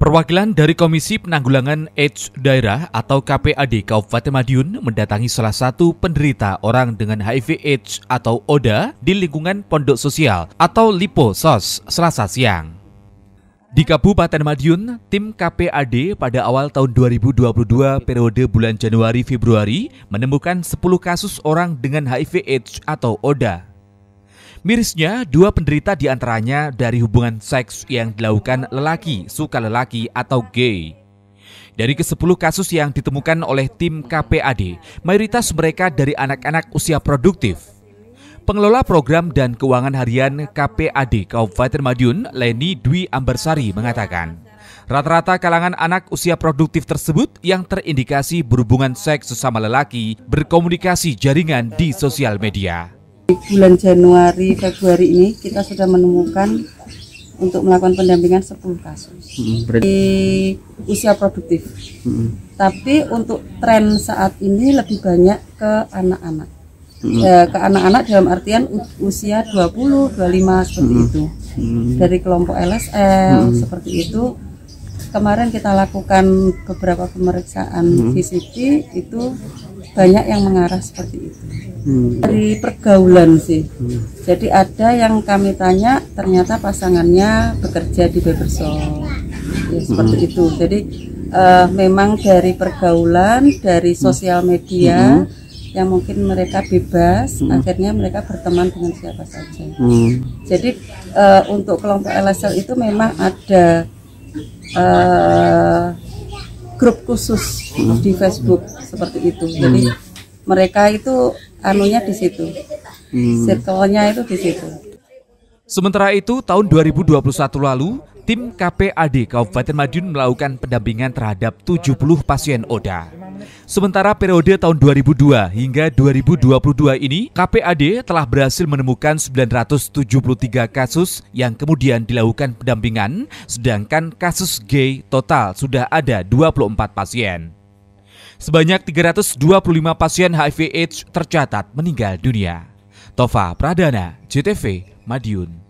Perwakilan dari Komisi Penanggulangan AIDS Daerah atau KPAD Kabupaten Madiun mendatangi salah satu penderita orang dengan HIV AIDS atau ODA di lingkungan Pondok Sosial atau Lipo Sos Selasa siang. Di Kabupaten Madiun, tim KPAD pada awal tahun 2022 periode bulan Januari-Februari menemukan 10 kasus orang dengan HIV AIDS atau ODA Mirisnya, dua penderita diantaranya dari hubungan seks yang dilakukan lelaki, suka lelaki, atau gay. Dari ke-10 kasus yang ditemukan oleh tim KPAD, mayoritas mereka dari anak-anak usia produktif. Pengelola Program dan Keuangan Harian KPAD Kabupaten Madiun, Leni Dwi Ambersari mengatakan, Rata-rata kalangan anak usia produktif tersebut yang terindikasi berhubungan seks sesama lelaki berkomunikasi jaringan di sosial media bulan Januari Februari ini kita sudah menemukan untuk melakukan pendampingan 10 kasus hmm, di usia produktif. Hmm. Tapi untuk tren saat ini lebih banyak ke anak-anak. Hmm. eh, ke anak-anak dalam artian usia 20, 25 seperti hmm. itu. Hmm. Dari kelompok LSL hmm. seperti itu. Kemarin kita lakukan beberapa pemeriksaan hmm. VCT itu banyak yang mengarah seperti itu hmm. dari pergaulan sih hmm. jadi ada yang kami tanya ternyata pasangannya bekerja di Beberso ya, seperti hmm. itu jadi uh, memang dari pergaulan dari hmm. sosial media hmm. yang mungkin mereka bebas hmm. akhirnya mereka berteman dengan siapa saja hmm. jadi uh, untuk kelompok LSL itu memang ada uh, grup khusus hmm. di Facebook seperti itu. Jadi hmm. mereka itu anunya di situ. Hmm. Circle-nya itu di situ. Sementara itu, tahun 2021 lalu, tim KPAD Kabupaten Madiun melakukan pendampingan terhadap 70 pasien ODA. Sementara periode tahun 2002 hingga 2022 ini, KPAD telah berhasil menemukan 973 kasus yang kemudian dilakukan pendampingan, sedangkan kasus gay total sudah ada 24 pasien. Sebanyak 325 pasien HIV AIDS tercatat meninggal dunia. Tova Pradana, JTV, Madiun.